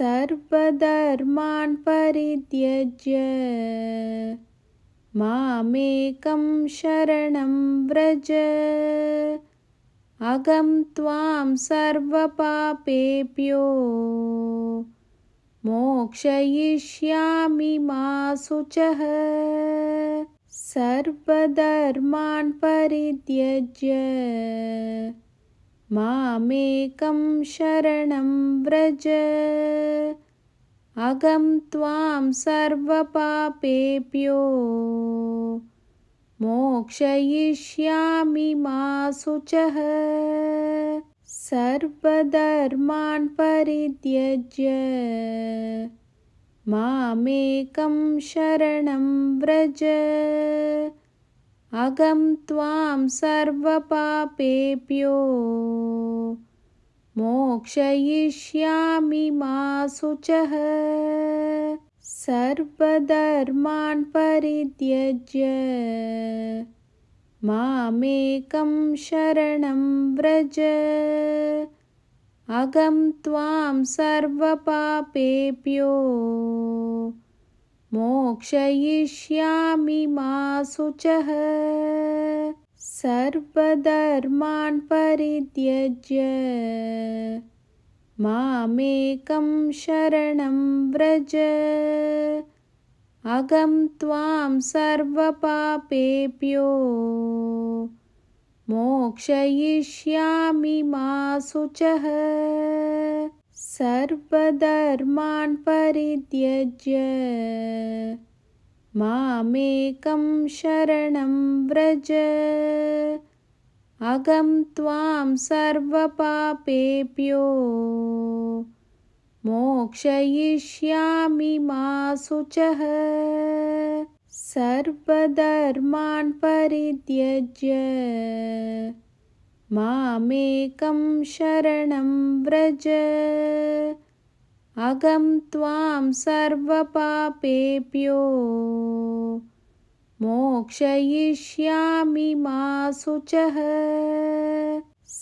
सर्वधर्मान् परित्यज्य मामेकं शरणं व्रज अगं त्वां सर्वपापेभ्यो मोक्षयिष्यामि मा शुचः सर्वधर्मान् परित्यज्य मामेकं शरणं व्रज अगं त्वां सर्वपापेभ्यो मोक्षयिष्यामि मा शुचः सर्वधर्मान् परित्यज्य मामेकं शरणं व्रज अगं त्वां सर्वपापेप्यो मोक्षयिष्यामि मा शुचः सर्वधर्मान् परित्यज्य मामेकं शरणं व्रज अगं त्वां सर्वपापेप्यो मोक्षयिष्यामि शुचः सर्वधर्मान् परित्यज्य मामेकं शरणं व्रज अगं त्वां सर्वपापेभ्यो मोक्षयिष्यामि शुचः सर्वधर्मान् परित्यज्य मामेकं शरणं व्रज अगं त्वां सर्वपापेभ्यो मोक्षयिष्यामि मा शुचः सर्वधर्मान् परित्यज्य मामेकं शरणं व्रज अगं त्वां सर्वपापेभ्यो मोक्षयिष्यामि मा शुचः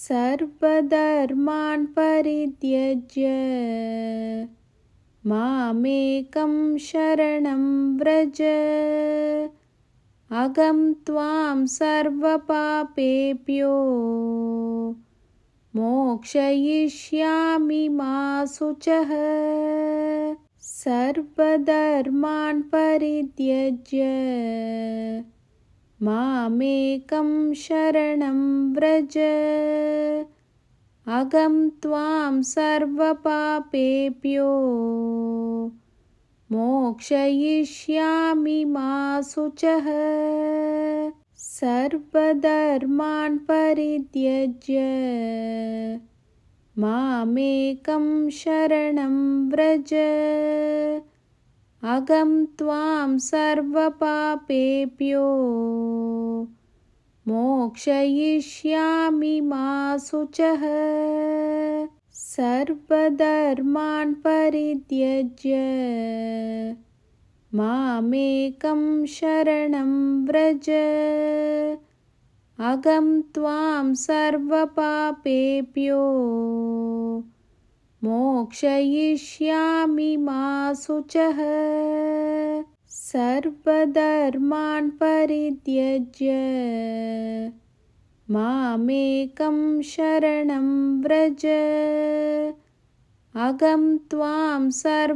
सर्वधर्मान् परित्यज्य मामेकं शरणं व्रज अगं त्वां सर्वपापेप्यो मोक्षयिष्यामि मा शुचः सर्वधर्मान् परित्यज्य मामेकं शरणं व्रज अगं त्वां सर्वपापेप्यो मोक्षयिष्यामि शुचः सर्वधर्मान् परित्यज्य मामेकं शरणं व्रज अगं त्वां सर्वपापेभ्यो मोक्षयिष्यामि शुचः सर्वधर्मान् परित्यज्य मामेकं शरणं व्रज अगं त्वां सर्वपापेभ्यो मोक्षयिष्यामि मा शुचः सर्वधर्मान् परित्यज्य मामेकं शरणं व्रज अगं त्वां सर्वपापेभ्यो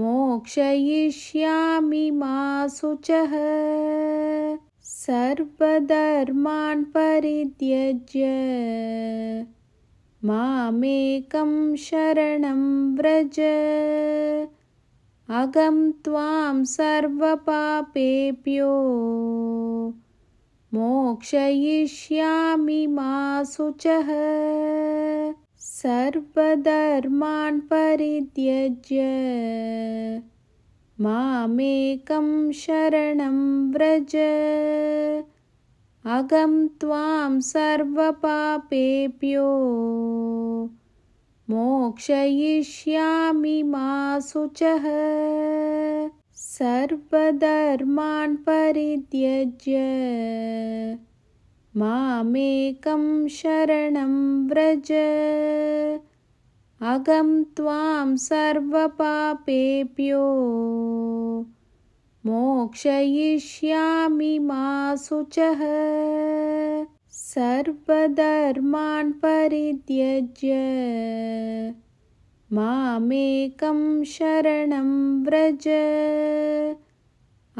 मोक्षयिष्यामि मा सर्वदर्मान् सर्वधर्मान् परित्यज्य मामेकं शरणं व्रज अगं त्वां सर्वपापेप्यो मोक्षयिष्यामि मा शुचः सर्वधर्मान् परित्यज्य मामेकं शरणं व्रज अगं त्वां सर्वपापेप्यो मोक्षयिष्यामि शुचः सर्वधर्मान् परित्यज्य मामेकं शरणं व्रज अगं त्वां सर्वपापेभ्यो मोक्षयिष्यामि शुचः सर्वधर्मान् परित्यज्य मामेकं शरणं व्रज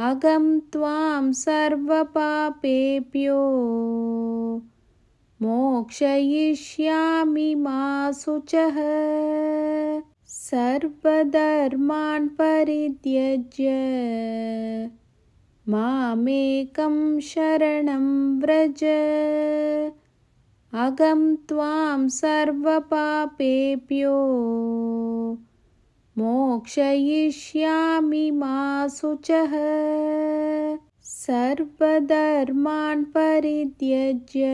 अगं त्वां सर्वपापेभ्यो मोक्षयिष्यामि मा शुचः सर्वधर्मान् परित्यज्य मामेकं शरणं व्रज अगं त्वां सर्वपापेभ्यो मोक्षयिष्यामि मा सर्वदर्मान् सर्वधर्मान् परित्यज्य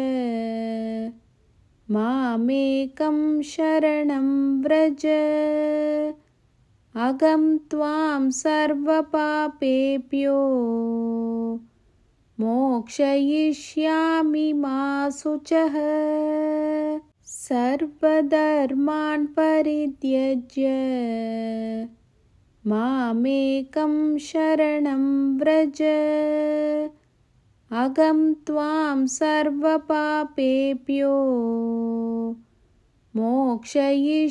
मामेकं शरणं व्रज अगं त्वां सर्वपापेप्यो मोक्षयिष्यामि मा शुचः सर्वधर्मान् परित्यज्य मामेकं शरणं व्रज अगं त्वां सर्वपापेप्यो मोक्षयिष्यामि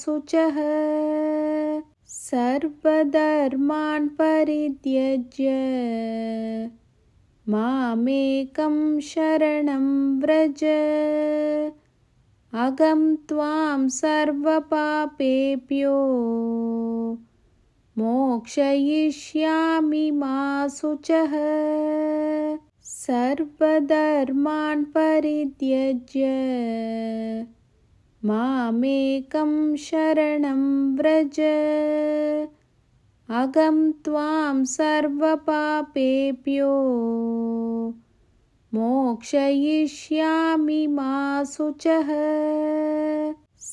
शुचः सर्वधर्मान् परित्यज्य मामेकं शरणं व्रज अगं त्वां सर्वपापेभ्यो मोक्षयिष्यामि शुचः सर्वधर्मान् परित्यज्य मामेकं शरणं व्रज अगं त्वां सर्वपापेभ्यो मोक्षयिष्यामि मा शुचः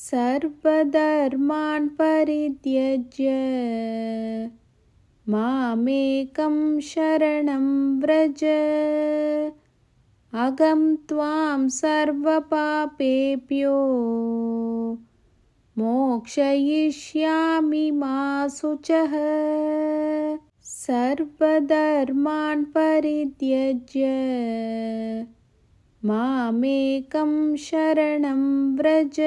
सर्वधर्मान् परित्यज्य मामेकं शरणं व्रज अगं त्वां सर्वपापेभ्यो मोक्षयिष्यामि मा शुचः सर्वधर्मान् परित्यज्य मामेकं शरणं व्रज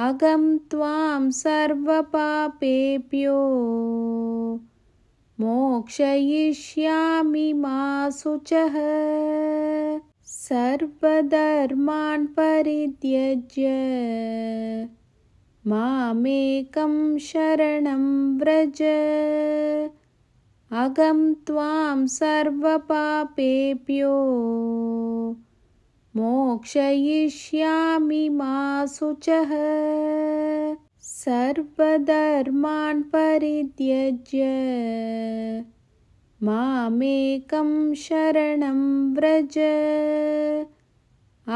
अगं त्वां सर्वपापेप्यो मोक्षयिष्यामि मा शुचः सर्वधर्मान् परित्यज्य मामेकं शरणं व्रज अगं त्वां सर्वपापेप्यो मोक्षयिष्यामि शुचः सर्वधर्मान् परित्यज्य मामेकं शरणं व्रज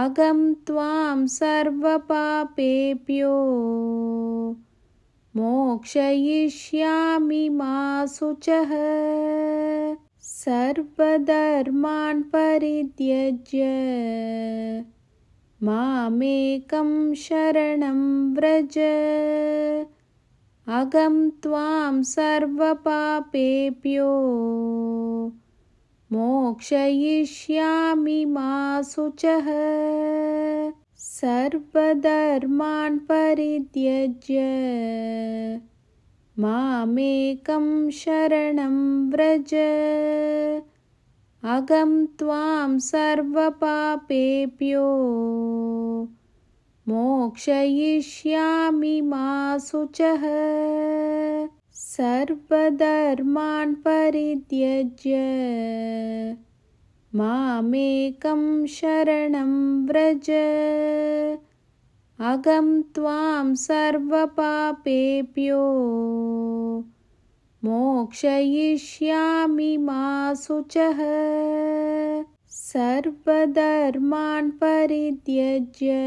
अगं त्वां सर्वपापेभ्यो मोक्षयिष्यामि शुचः सर्वधर्मान् परित्यज्य मामेकं शरणं व्रज अगं त्वां सर्वपापेभ्यो मोक्षयिष्यामि मा शुचः सर्वधर्मान् परित्यज्य मामेकं शरणं व्रज अगं त्वां सर्वपापेभ्यो मोक्षयिष्यामि मा सर्वदर्मान् सर्वधर्मान् परित्यज्य मामेकं शरणं व्रज अगं त्वां सर्वपापेप्यो मोक्षयिष्यामि मा शुचः सर्वधर्मान् परित्यज्य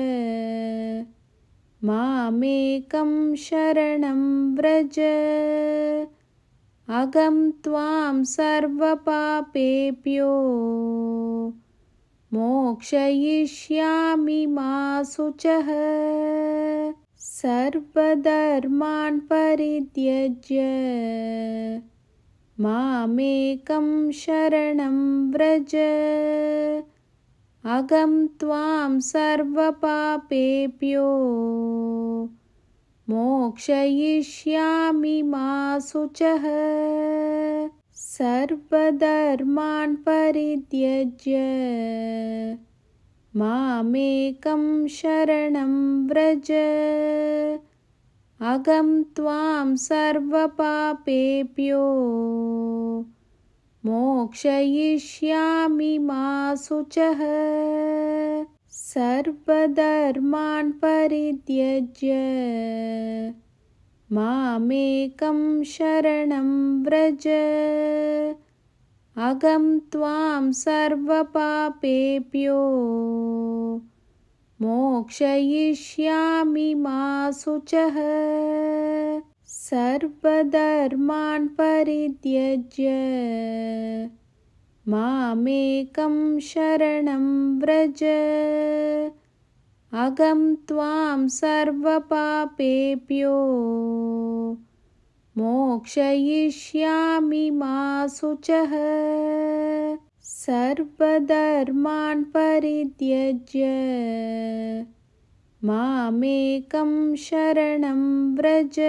मामेकं शरणं व्रज अगं त्वां सर्वपापेप्यो मोक्षयिष्यामि शुचः सर्वधर्मान् परित्यज्य मामेकं शरणं व्रज अगं त्वां सर्वपापेभ्यो मोक्षयिष्यामि शुचः सर्वधर्मान् परित्यज्य मामेकं शरणं व्रज अगं त्वां सर्वपापेभ्यो मोक्षयिष्यामि मा शुचः सर्वधर्मान् परित्यज्य मामेकं शरणं व्रज अगं त्वां सर्वपापेभ्यो मोक्षयिष्यामि मा शुचः सर्वधर्मान् परित्यज्य मामेकं शरणं व्रज अगं त्वां सर्वपापेप्यो मोक्षयिष्यामि मा शुचः सर्वधर्मान् परित्यज्य मामेकं शरणं व्रज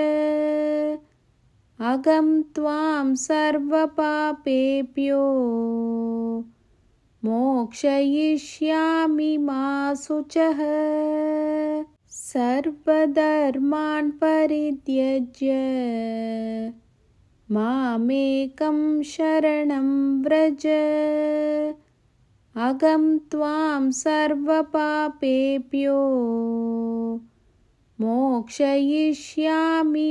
अगं त्वां सर्वपापेप्यो मोक्षयिष्यामि शुचः सर्वधर्मान् परित्यज्य मामेकं शरणं व्रज अगं त्वां सर्वपापेभ्यो मोक्षयिष्यामि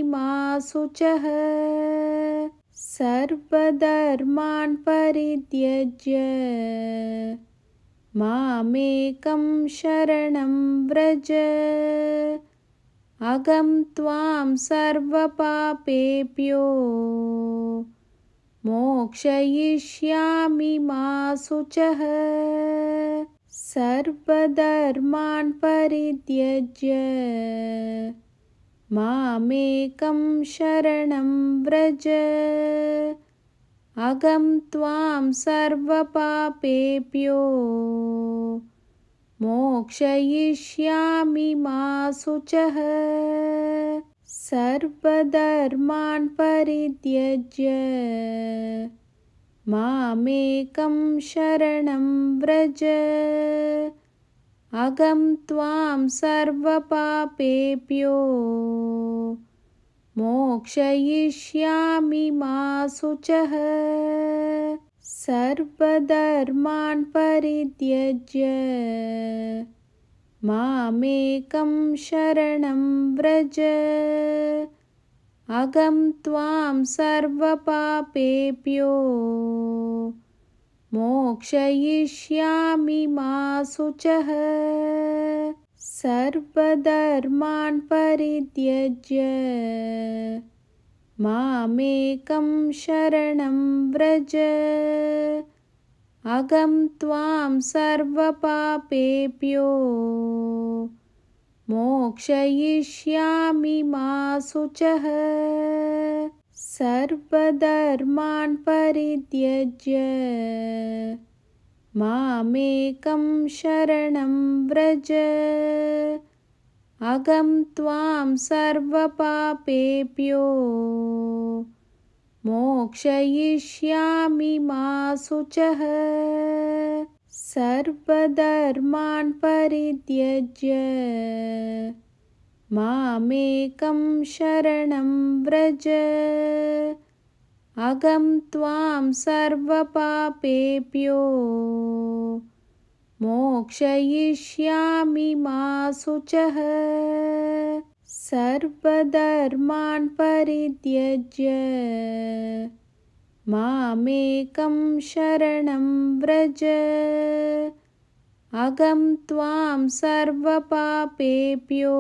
शुचः सर्वधर्मान् परित्यज्य मामेकं शरणं व्रज अगं त्वां सर्वपापेभ्यो मोक्षयिष्यामि मा शुचः सर्वधर्मान् परित्यज्य मामेकं शरणं व्रज अगं त्वां सर्वपापेभ्यो मोक्षयिष्यामि मा शुचः सर्वधर्मान् परित्यज्य मामेकं शरणं व्रज अगं त्वां सर्वपापेप्यो मोक्षयिष्यामि मा शुचः सर्वधर्मान् परित्यज्य मामेकं शरणं व्रज अगं त्वां सर्वपापेप्यो मोक्षयिष्यामि शुचः सर्वधर्मान् परित्यज्य मामेकं शरणं व्रज अगं त्वां सर्वपापेभ्यो मोक्षयिष्यामि शुचः सर्वधर्मान् परित्यज्य मामेकं शरणं व्रज अगं त्वां सर्वपापेभ्यो मोक्षयिष्यामि मा शुचः सर्वधर्मान् परित्यज्य मामेकं शरणं व्रज अगं त्वां सर्वपापेभ्यो मोक्षयिष्यामि मा शुचः सर्वधर्मान् परित्यज्य मामेकं शरणं व्रज अगं त्वां सर्वपापेप्यो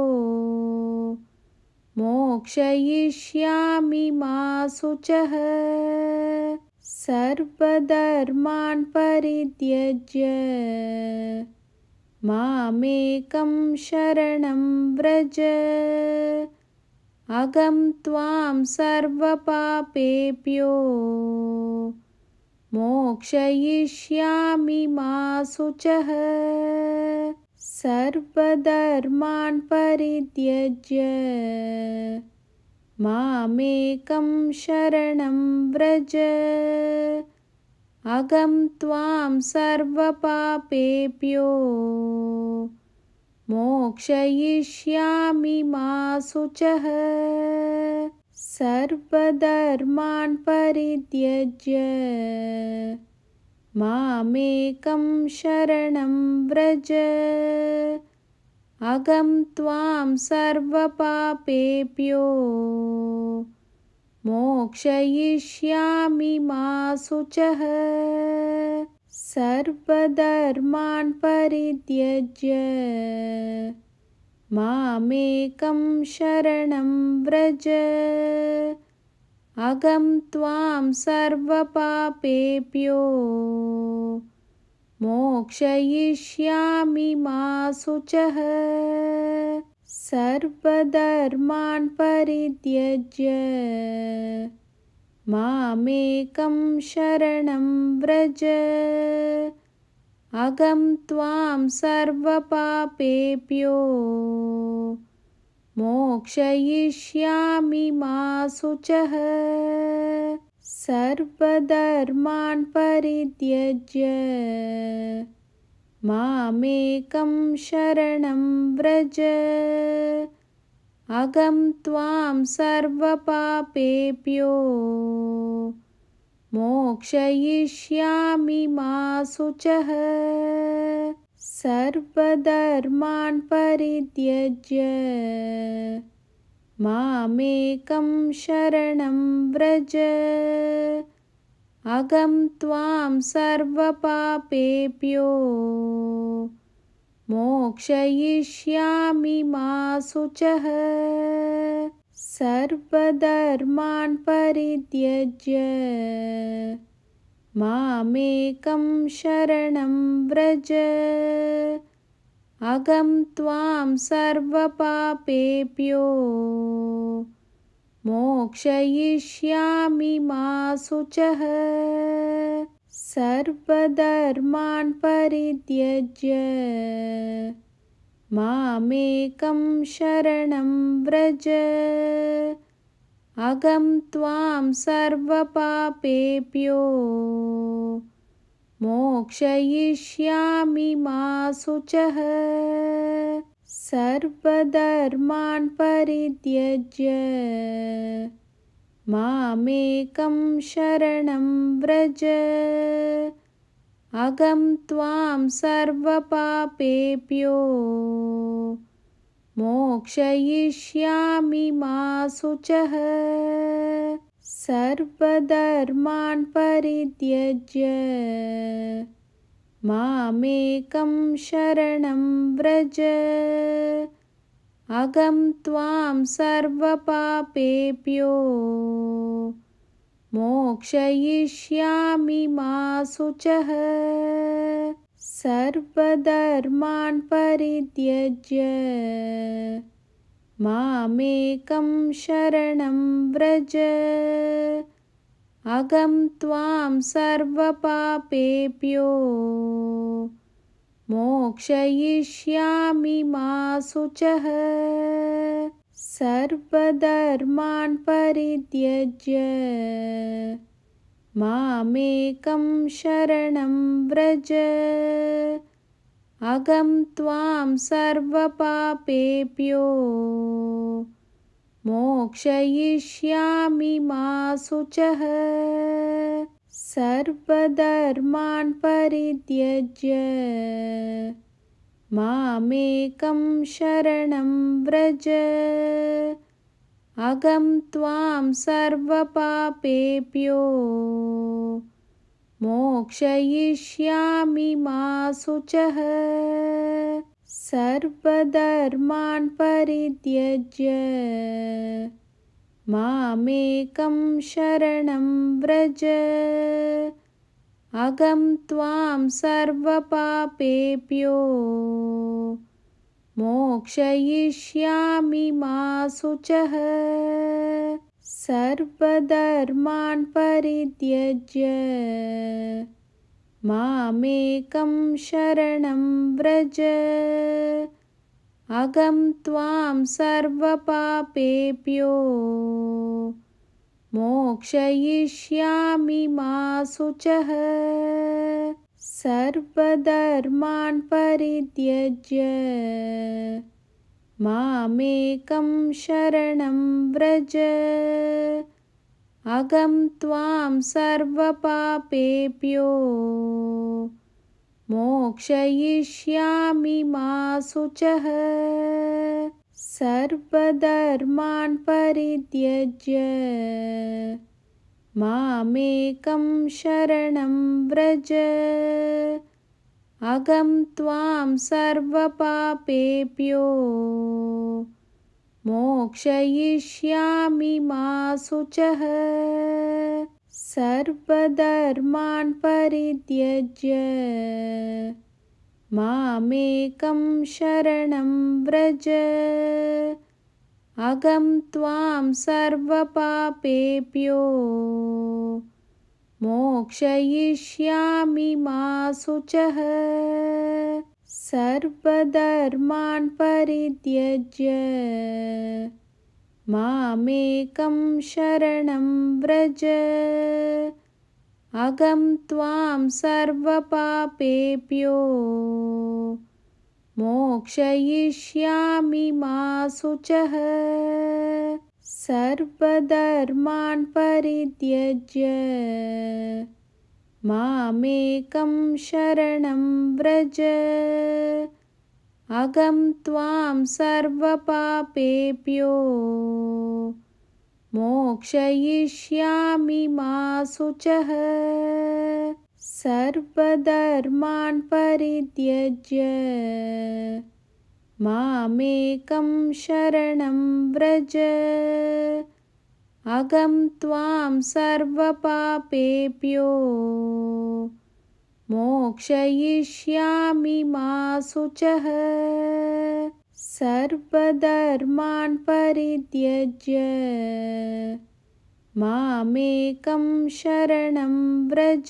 मोक्षयिष्यामि मा शुचः सर्वधर्मान् परित्यज्य मामेकं शरणं व्रज अगं त्वां सर्वपापेप्यो मोक्षयिष्यामि शुचः सर्वधर्मान् परित्यज्य मामेकं शरणं व्रज अगं त्वां सर्वपापेभ्यो मोक्षयिष्यामि शुचः सर्वधर्मान् परित्यज्य मामेकं शरणं व्रज अगं त्वां सर्वपापेभ्यो मोक्षयिष्यामि मा शुचः सर्वधर्मान् परित्यज्य मामेकं शरणं व्रज अगं त्वां सर्वपापेभ्यो मोक्षयिष्यामि मा सर्वदर्मान् सर्वधर्मान् परित्यज्य मामेकं शरणं व्रज अगं त्वां सर्वपापेप्यो मोक्षयिष्यामि मा शुचः सर्वधर्मान् परित्यज्य मामेकं शरणं व्रज अगं त्वां सर्वपापेप्यो मोक्षयिष्यामि शुचः सर्वधर्मान् परित्यज्य मामेकं शरणं व्रज अगं त्वां सर्वपापेभ्यो मोक्षयिष्यामि शुचः सर्वधर्मान् परित्यज्य मामेकं शरणं व्रज अगं त्वां सर्वपापेभ्यो मोक्षयिष्यामि मा शुचः सर्वधर्मान् परित्यज्य मामेकं शरणं व्रज अगं त्वां सर्वपापेभ्यो मोक्षयिष्यामि मा सर्वदर्मान् सर्वधर्मान् परित्यज्य मामेकं शरणं व्रज अगं त्वां सर्वपापेप्यो मोक्षयिष्यामि मा शुचः सर्वधर्मान् परित्यज्य मामेकं शरणं व्रज अगं त्वां सर्वपापेप्यो मोक्षयिष्यामि शुचः सर्वधर्मान् परित्यज्य मामेकं शरणं व्रज अगं त्वां सर्वपापेभ्यो मोक्षयिष्यामि शुचः सर्वधर्मान् परित्यज्य मामेकं शरणं व्रज अगं त्वां सर्वपापेभ्यो मोक्षयिष्यामि मा शुचः सर्वधर्मान् परित्यज्य मामेकं शरणं व्रज अगं त्वां सर्वपापेभ्यो मोक्षयिष्यामि मा सर्वदर्मान् सर्वधर्मान् परित्यज्य मामेकं शरणं व्रज अगं त्वां सर्वपापेप्यो मोक्षयिष्यामि मा शुचः सर्वधर्मान् परित्यज्य मामेकं शरणं व्रज अगं त्वां सर्वपापेप्यो मोक्षयिष्यामि शुचः सर्वधर्मान् परित्यज्य मामेकं शरणं व्रज अगं त्वां सर्वपापेभ्यो मोक्षयिष्यामि शुचः सर्वधर्मान् परित्यज मामेकं शरणं व्रज अगं त्वां सर्वपापेभ्यो मोक्षयिष्यामि मा शुचः सर्वधर्मान् परित्यज्य मामेकं शरणं व्रज अगं त्वां सर्वपापेभ्यो मोक्षयिष्यामि मा सर्वदर्मान् सर्वधर्मान् परित्यज्य मामेकं शरणं व्रज अगं त्वां सर्वपापेप्यो मोक्षयिष्यामि मा शुचः सर्वधर्मान् परित्यज्य मामेकं शरणं व्रज अगं त्वां सर्वपापेप्यो मोक्षयिष्यामि शुचः सर्वधर्मान् परित्यज्य मामेकं शरणं व्रज अगं त्वां सर्वपापेभ्यो मोक्षयिष्यामि शुचः सर्वधर्मान् परित्यज मामेकं शरणं व्रज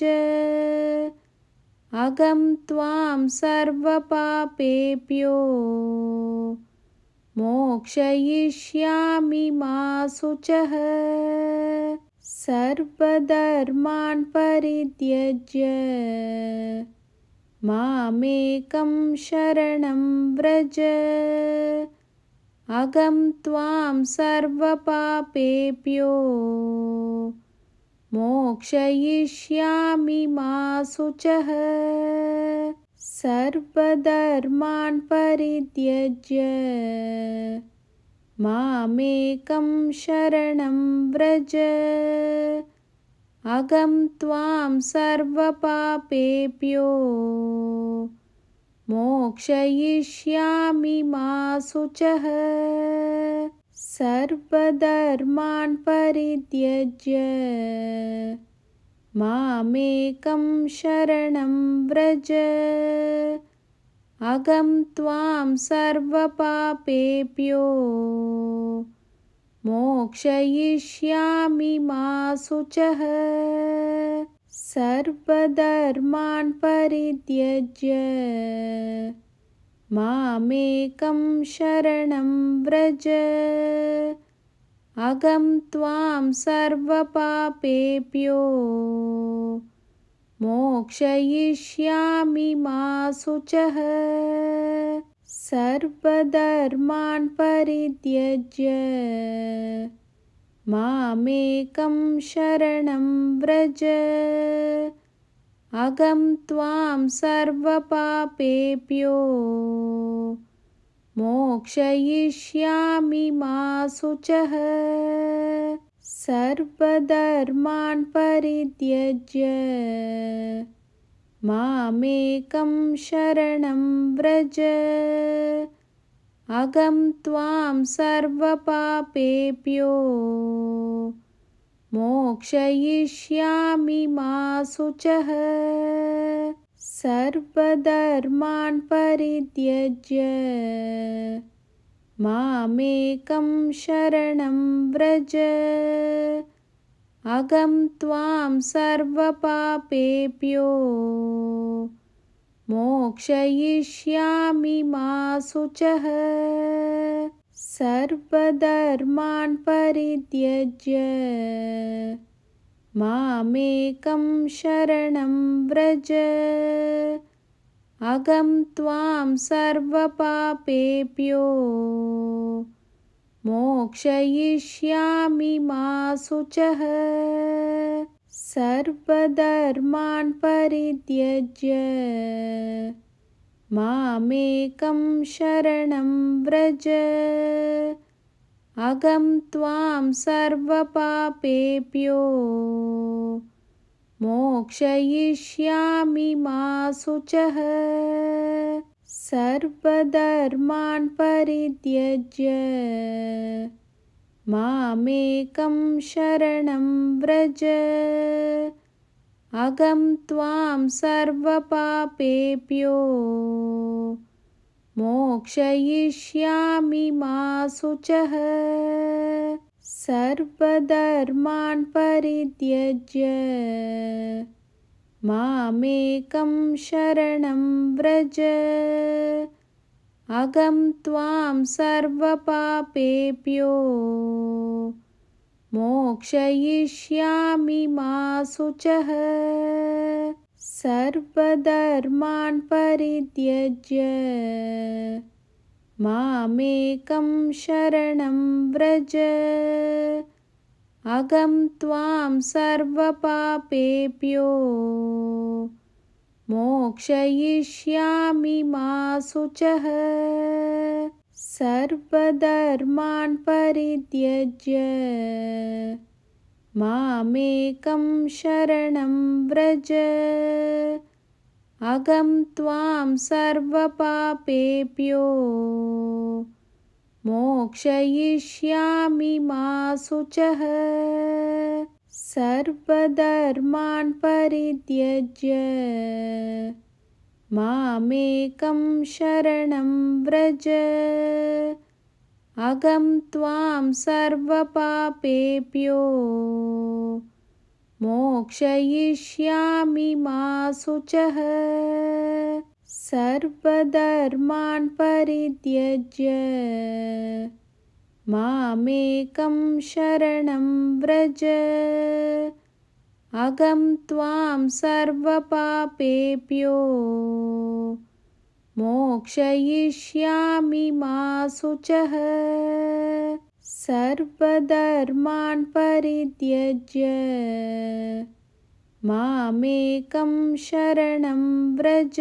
अगं त्वां सर्वपापेभ्यो मोक्षयिष्यामि मा शुचः सर्वधर्मान् परित्यज्य मामेकं शरणं व्रज अगं त्वां सर्वपापेभ्यो मोक्षयिष्यामि मा शुचः सर्वधर्मान् परित्यज्य मामेकं शरणं व्रज अगं त्वां सर्वपापेप्यो मोक्षयिष्यामि मा शुचः सर्वधर्मान् परित्यज्य मामेकं शरणं व्रज अगं त्वां सर्वपापेप्यो मोक्षयिष्यामि शुचः सर्वधर्मान् परित्यज्य मामेकं शरणं व्रज अगं त्वां सर्वपापेभ्यो मोक्षयिष्यामि शुचः सर्वधर्मान् परित्यज्य मामेकं शरणं व्रज अगं त्वां सर्वपापेभ्यो मोक्षयिष्यामि मा शुचः सर्वधर्मान् परित्यज्य मामेकं शरणं व्रज अगं त्वां सर्वपापेभ्यो मोक्षयिष्यामि मा शुचः सर्वधर्मान् परित्यज्य मामेकं शरणं व्रज अगं त्वां सर्वपापेप्यो मोक्षयिष्यामि मा शुचः सर्वधर्मान् परित्यज्य मामेकं शरणं व्रज अगं त्वां सर्वपापेप्यो मोक्षयिष्यामि शुचः सर्वधर्मान् परित्यज्य मामेकं शरणं व्रज अगं त्वां सर्वपापेभ्यो मोक्षयिष्यामि शुचः सर्वधर्मान् परित्यज्य मामेकं शरणं व्रज अगं त्वां सर्वपापेभ्यो मोक्षयिष्यामि मा शुचः सर्वधर्मान् परित्यज्य मामेकं शरणं व्रज अगं त्वां सर्वपापेभ्यो मोक्षयिष्यामि मा शुचः सर्वधर्मान् परित्यज्य मामेकं शरणं व्रज अगं त्वां सर्वपापेप्यो मोक्षयिष्यामि मा शुचः सर्वधर्मान् परित्यज्य मामेकं शरणं व्रज अगं त्वां सर्वपापेप्यो मोक्षयिष्यामि शुचः सर्वधर्मान् परित्यज्य मामेकं शरणं व्रज अगं त्वां सर्वपापेभ्यो मोक्षयिष्यामि शुचः सर्वधर्मान् परित्यज्य मामेकं शरणं व्रज अगं त्वां सर्वपापेभ्यो मोक्षयिष्यामि मा शुचः सर्वधर्मान् परित्यज्य मामेकं शरणं व्रज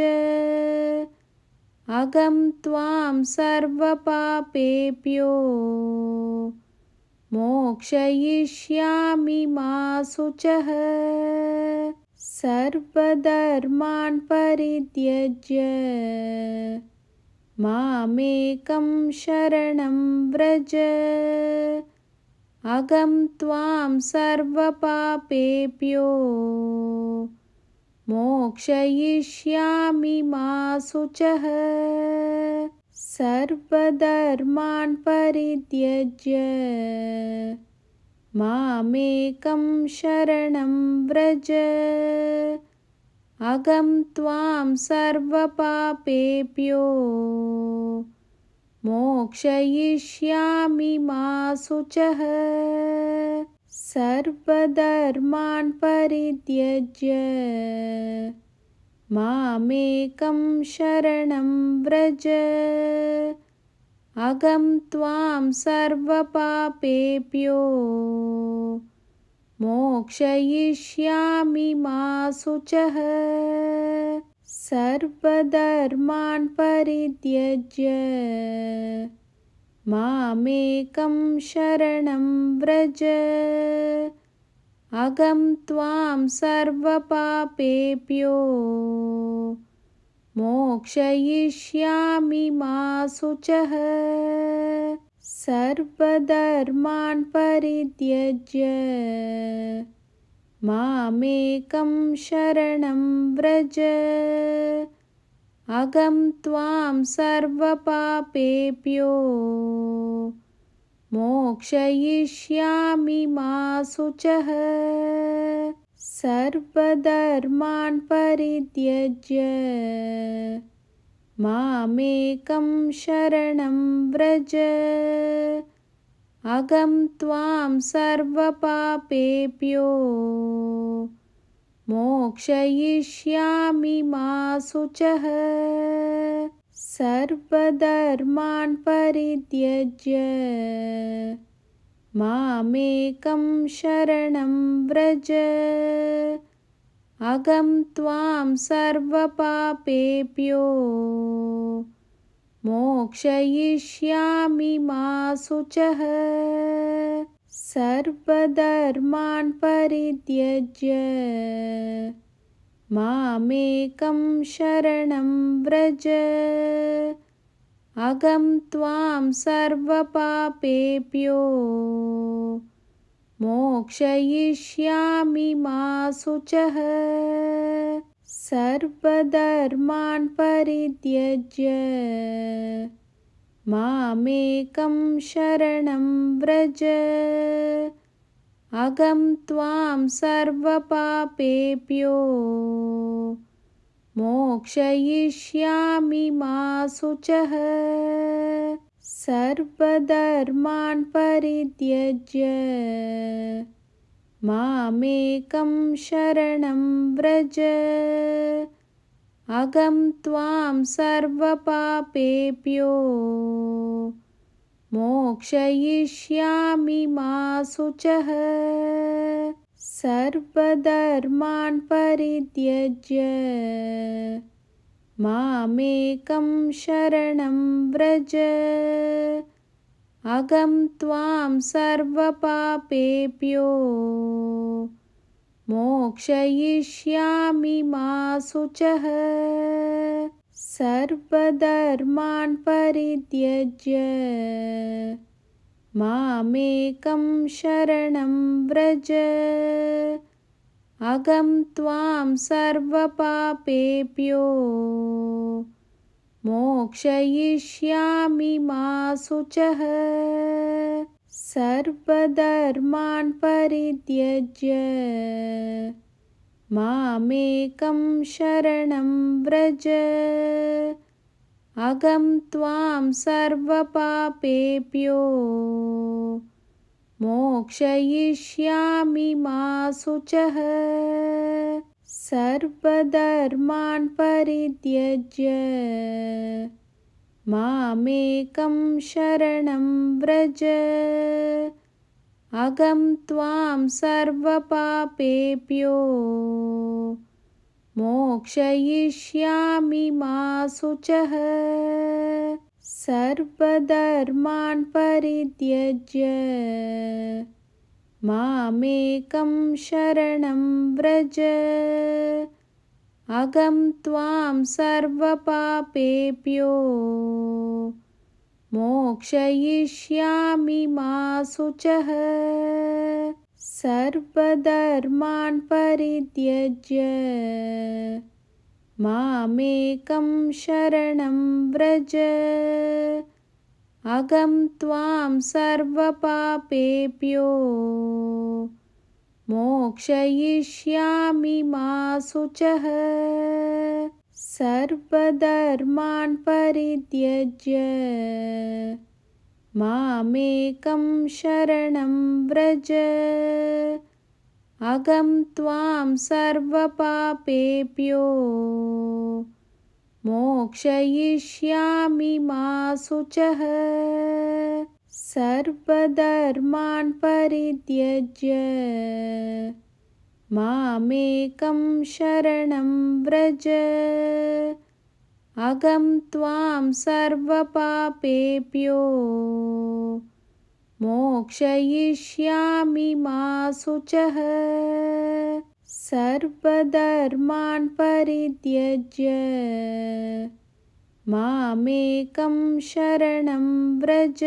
अगं त्वां सर्वपापेभ्यो मोक्षयिष्यामि मा शुचः सर्वधर्मान् परित्यज्य मामेकं शरणं व्रज अगं त्वां सर्वपापेप्यो मोक्षयिष्यामि मा शुचः सर्वधर्मान् परित्यज्य मामेकं शरणं व्रज अगं त्वां सर्वपापेप्यो मोक्षयिष्यामि शुचः सर्वधर्मान् परित्यज्य मामेकं शरणं व्रज अगं त्वां सर्वपापेभ्यो मोक्षयिष्यामि शुचः सर्वधर्मान् परित्यज्य मामेकं शरणं व्रज अगं त्वां सर्वपापेभ्यो मोक्षयिष्यामि मा शुचः सर्वधर्मान् परित्यज्य मामेकं शरणं व्रज अगं त्वां सर्वपापेभ्यो मोक्षयिष्यामि मा शुचः सर्वधर्मान् परित्यज्य मामेकं शरणं व्रज अगं त्वां सर्वपापेप्यो मोक्षयिष्यामि मा शुचः सर्वधर्मान् परित्यज्य मामेकं शरणं व्रज अगं त्वां सर्वपापेप्यो मोक्षयिष्यामि शुचः सर्वधर्मान् परित्यज्य मामेकं शरणं व्रज अगं त्वां सर्वपापेभ्यो मोक्षयिष्यामि शुचः सर्वधर्मान् परित्यज्य मामेकं शरणं व्रज अगं त्वां सर्वपापेभ्यो मोक्षयिष्यामि मा शुचः सर्वधर्मान् परित्यज्य मामेकं शरणं व्रज अगं त्वां सर्वपापेभ्यो मोक्षयिष्यामि मा शुचः सर्वधर्मान् परित्यज्य मामेकं शरणं व्रज अगं त्वां सर्वपापेप्यो मोक्षयिष्यामि मा शुचः सर्वधर्मान् परित्यज्य मामेकं शरणं व्रज अगं त्वां सर्वपापेप्यो मोक्षयिष्यामि शुचः सर्वधर्मान् परित्यज्य मामेकं शरणं व्रज अगं त्वां सर्वपापेभ्यो मोक्षयिष्यामि शुचः सर्वधर्मान् परित्यज्य मामेकं शरणं व्रज अगं त्वां सर्वपापेभ्यो मोक्षयिष्यामि मा शुचः सर्वधर्मान् परित्यज्य मामेकं शरणं व्रज अगं त्वां सर्वपापेभ्यो मोक्षयिष्यामि मा शुचः सर्वधर्मान् परित्यज्य मामेकं शरणं व्रज अगं त्वां सर्वपापेप्यो मोक्षयिष्यामि मा शुचः सर्वधर्मान् परित्यज्य मामेकं शरणं व्रज अगं त्वां सर्वपापेप्यो मोक्षयिष्यामि शुचः सर्वधर्मान् परित्यज्य मामेकं शरणं व्रज अगं त्वां सर्वपापेभ्यो मोक्षयिष्यामि शुचः सर्वधर्मान् परित्यज्य मामेकं शरणं व्रज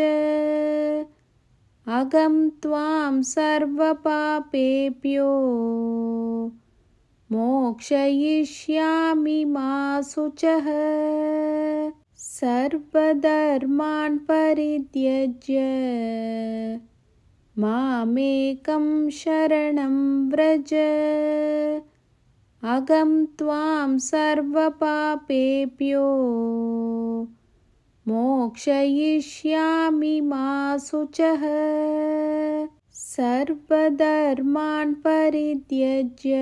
अगं त्वां सर्वपापेभ्यो मोक्षयिष्यामि मा शुचः सर्वधर्मान् परित्यज्य मामेकं शरणं व्रज अगं त्वां सर्वपापेभ्यो मोक्षयिष्यामि मा शुचः सर्वधर्मान् परित्यज्य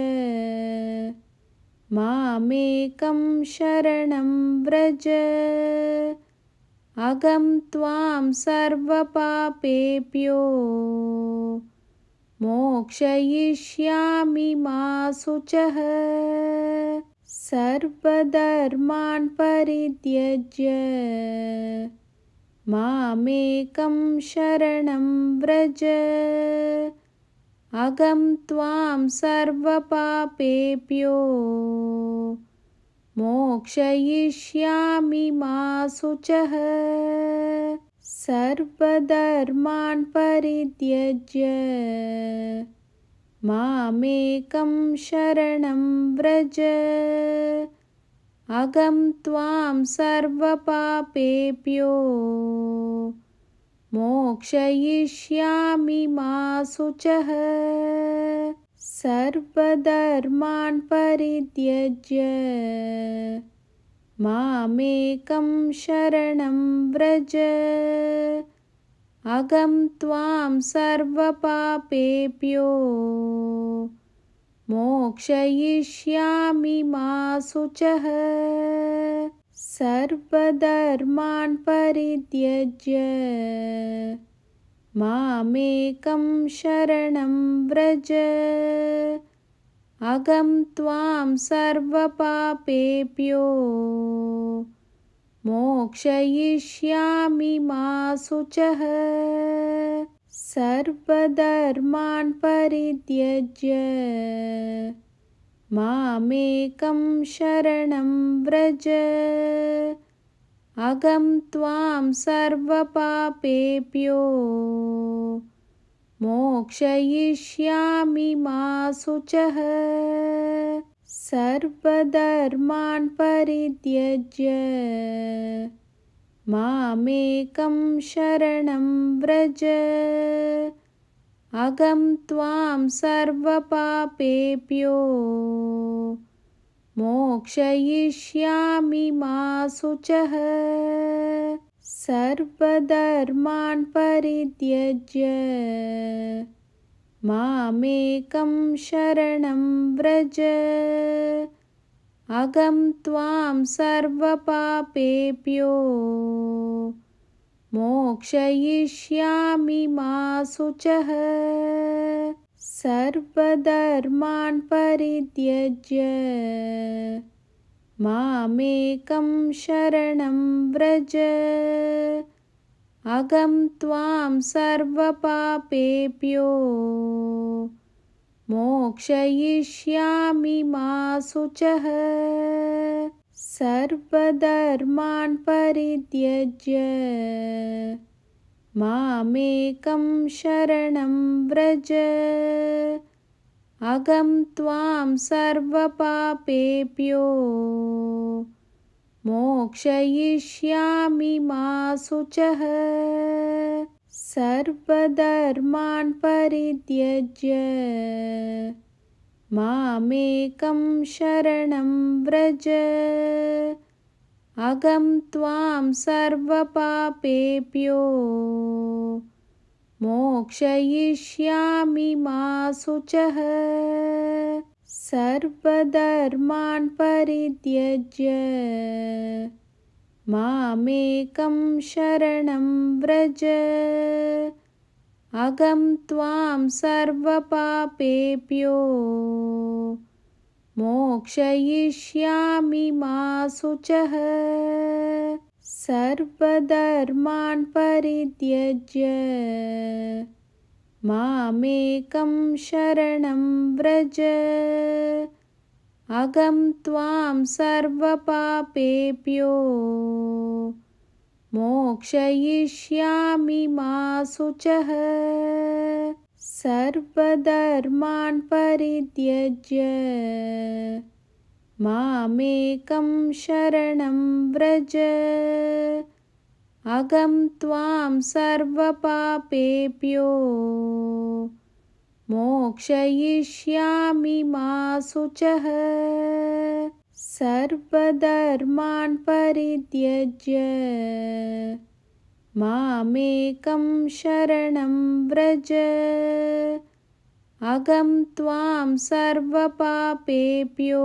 मामेकं शरणं व्रज अगं त्वां सर्वपापेप्यो मोक्षयिष्यामि मा शुचः सर्वधर्मान् परित्यज्य मामेकं शरणं व्रज अगं त्वां सर्वपापेप्यो मोक्षयिष्यामि शुचः सर्वधर्मान् परित्यज्य मामेकं शरणं व्रज अगं त्वां सर्वपापेभ्यो मोक्षयिष्यामि शुचः सर्वधर्मान् परित्यज मामेकं शरणं व्रज अगं त्वां सर्वपापेभ्यो मोक्षयिष्यामि मा शुचः सर्वधर्मान् परित्यज्य मामेकं शरणं व्रज अगं त्वां सर्वपापेभ्यो मोक्षयिष्यामि मा शुचः सर्वधर्मान् परित्यज्य मामेकं शरणं व्रज अगं त्वां सर्वपापेभ्यो मोक्षयिष्यामि मा शुचः सर्वधर्मान् परित्यज्य मामेकं शरणं व्रज अगं त्वां सर्वपापेप्यो मोक्षयिष्यामि शुचः सर्वधर्मान् परित्यज्य मामेकं शरणं व्रज अगं त्वां सर्वपापेभ्यो मोक्षयिष्यामि शुचः सर्वधर्मान् परित्यज मामेकं शरणं व्रज अगं त्वां सर्वपापेभ्यो मोक्षयिष्यामि मा शुचः सर्वधर्मान् परित्यज्य मामेकं शरणं व्रज अगं त्वां सर्वपापेभ्यो मोक्षयिष्यामि मा शुचः सर्वधर्मान् परित्यज्य मामेकं शरणं व्रज अगं त्वां सर्वपापेप्यो मोक्षयिष्यामि मा शुचः सर्वधर्मान् परित्यज्य मामेकं शरणं व्रज अगं त्वां सर्वपापेप्यो मोक्षयिष्यामि शुचः सर्वधर्मान् परित्यज्य मामेकं शरणं व्रज अगं त्वां सर्वपापेभ्यो मोक्षयिष्यामि शुचः सर्वधर्मान् परित्यज मामेकं शरणं व्रज अगं त्वां सर्वपापेभ्यो मोक्षयिष्यामि मा शुचः सर्वधर्मान् परित्यज्य मामेकं शरणं व्रज अगं त्वां सर्वपापेभ्यो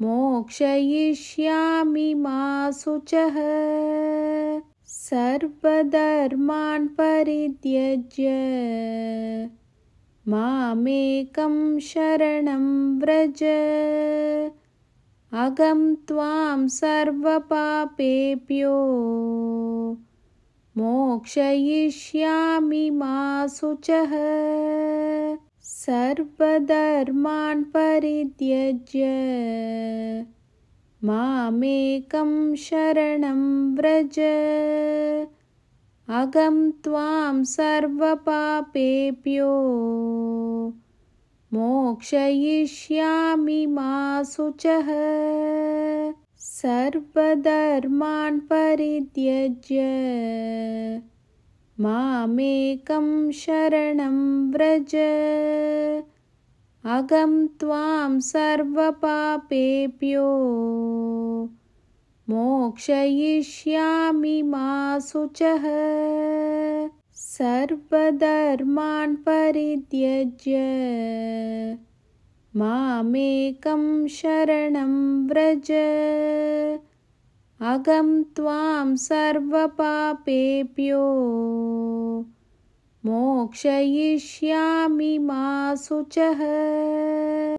मोक्षयिष्यामि मा शुचः सर्वधर्मान् परित्यज्य मामेकं शरणं व्रज अगं त्वां सर्वपापेप्यो मोक्षयिष्यामि मा शुचः सर्वधर्मान् परित्यज्य मामेकं शरणं व्रज अगं त्वां सर्वपापेप्यो मोक्षयिष्यामि मा शुचः सर्वधर्मान् परित्यज्य मामेकं शरणं व्रज अगं त्वां सर्वपापेभ्यो मोक्षयिष्यामि मा शुचः सर्वधर्मान् परित्यज्य मामेकं शरणं व्रज अगं त्वां सर्वपापेभ्यो मोक्षयिष्यामि मा